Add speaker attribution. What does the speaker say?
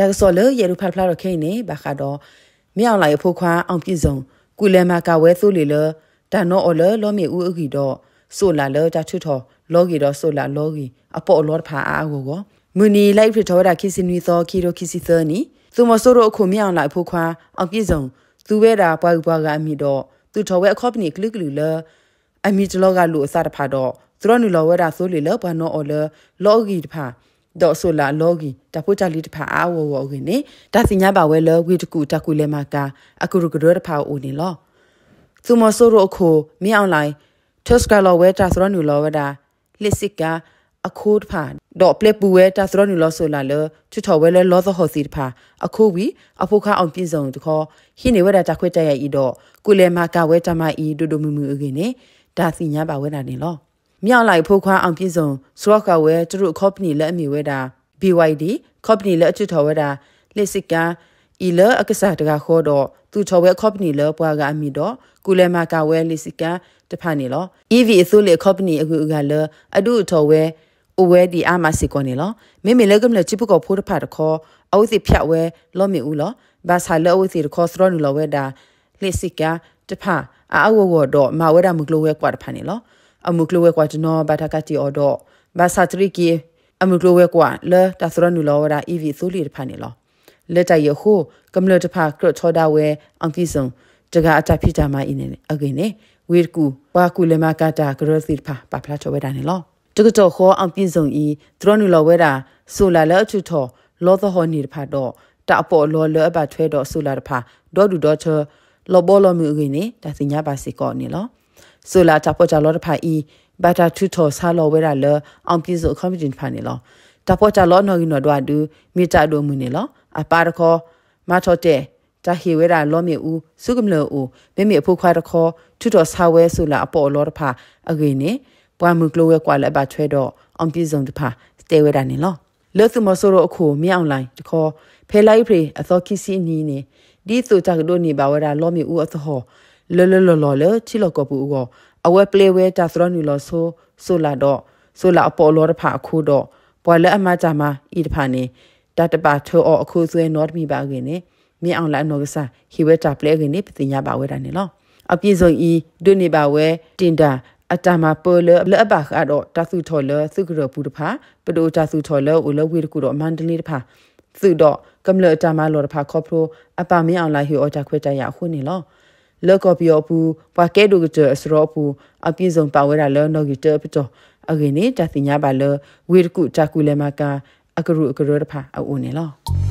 Speaker 1: တကဆောလေယေရုဖလဖလာရခိနေဘခါတော့မြောင်လာရဖို့ခွာအောင်ပြည့်စုံကုလမကဝဲဆိုးလေလတနောအော်လလောမီဦးအကီတော့ဆိုလာလတထွထော်လောဂီတော့ဆိုလာလောဂီအပေါ်လောဖာအာကိုကောမူနီလိုက်ဖြစ်တော်တာခီစီနီသောခီရိုခီစီသနီသူမဆိုးတော့အခုမြောင်လာဖို့ခွာအောင်ပြည့်စုံသူဝဲတာပွားပွားကအမိတော့သူထော်ဝဲအခေါပနီကလုကလူလအမိတလောကလူအစတဖာတော့သူတော်နူလောဝဲတာဆိုးလေလဘနောအော်လလောဂီတဖာတော့ဆိုလာလောဂီတပိုချာလီတဖာအဝဝဂင်းနေဒါစညာပါဝဲလောဂီတကူတကူလဲမကာအခုရကရတဖာအိုနေလောသူမဆိုရအခုမြေအွန်လိုင်းထက်စကလောဝဲတာဆိုရနူလောဝဒါလစ်စစ်ကအခိုးတဖာတော့ပလက်ပူဝဲတာဆိုရနူလောဆိုလာလောချွထော်ဝဲလဲလောသဟော်စီတဖာအခိုးဝီအဖိုခအောင်ပြင်းစုံတခေါ်ဟိနေဝဲတာတခွတ်တရဤတော့ကုလဲမကာဝဲတမဤဒိုဒိုမူမူအကင်းနေဒါစညာပါဝဲတာနေလောမြောက်လိုက်ဖိုးခွာအောင်ပြည်စုံစဝကဝဲသူတို့ company လက်အမီဝဲတာ BYD company လက်အချွတ်တော်ဝဲတာလက်စစ်ကာဤလအက္ကစားတကခေါ်တော့သူချော်ဝဲ company လပွားကအမီတော့ကုလဲမကဝဲလက်စစ်ကာတဖာနေလော EV အစိုးလေ company အကူအကလအဒုထော်ဝဲအဝဲဒီအာမစီကောနေလောမေမေလကမလချစ်ပုကောဖိုးတဖာတခေါ်အဝစီဖြတ်ဝဲ လောမီဦးလောဘာစာလအဝစီတခေါ်စရနူလောဝဲတာလက်စစ်ကာတဖာအာအဝဝတော့မဝဲတာမကလိုဝဲကွာတဖာနေလောအမှုကလွယ်ကွာတနောဘာတာကတီအော်တော့ဘာစာတရီကီအမှုကလွယ်ကွာလဲတာသရနူလောဝရာအီဗီဆိုလီတဖာနေလောလက်တရခိုကမ္လတဖာကရထောဒါဝဲအန်ဖီဆုံတကအတဖိတာမအင်းနေအကင်းနေဝေကူဝါကူလေမကတာကရစီဖာပပလာချဝဲတာနေလောတကတော်ခေါ်အောင်ပြည့်စုံဤသရနူလောဝဲတာဆိုလာလက်အချူထောလောသဟောနေတဖာတော့တအပေါ်လောလောအပါထွဲတော့ဆိုလာတဖာဒေါ်ဒူဒေါ်ချလောဘောလောမြူကင်းနေတာစညာပါစီကောနေလောဆိုလာတာပေါ်ကြလောတဖာဤဘာတာထူထောဆာလောဝဲရလအောင်ပြည့်စုံကော်မတီဖာနေလောတာပေါ်ကြလောနော်ကြီးနော်ဒွာဒူမိတာဒိုမူနေလောအပါတခောမထောတဲ့တာဟီဝဲရလောမြေဦးစုကမလောဦးမေမေအဖိုးခွားတခောထူထောဆာဝဲဆိုလာအပေါ်လောတဖာအဂိနေပွားမှုကလောဝဲကွာလက်ပါချွဲတော့အောင်ပြည့်စုံတဖာတဲဝဲတာနေလောလောသမဆိုရအခုမြေအောင်လိုင်းတခောဖဲလိုက်ပြေအသောခိစီနီနေဒီသူတာကဒိုနေပါဝဲရလောမြေဦးအသောလလလလလချီလကပူအောအဝဲပလေဝဲတာသရနူလဆိုဆိုလာတော့ဆိုလာအပေါ်လောတဖာအခုတော့ပွာလက်အမကြမှာဤတဖာနေတတပါထောအခုဆွဲနော့တမီပါခင်နေမြင့်အောင်လာနောကစားဟိဝဲတာပလေခင်နေပတင်ရပါဝဲတာနေလောအပြည့်စုံဤဒွနေပါဝဲတင်တာအတမပေါ်လလဘခါတော့တသုထော်လသုကရပူတဖာပဒိုတသုထော်လဦးလဝေတကူတော့မန္တလေးတဖာသုတော့ကမ္လအတမလောတဖာခေါပလိုအပမင်းအောင်လာဟိဩတာခွဲတရအခုနေလောလောကောပီယောပူပွာကဲဒိုကတအစရောပူအပြည့်စုံပါဝဲတာလောနော်ဂီတပတောအဂိနေတသိညာပါလဝေရကုတကူလေမကာအကရုအကရတဖာအိုနေလော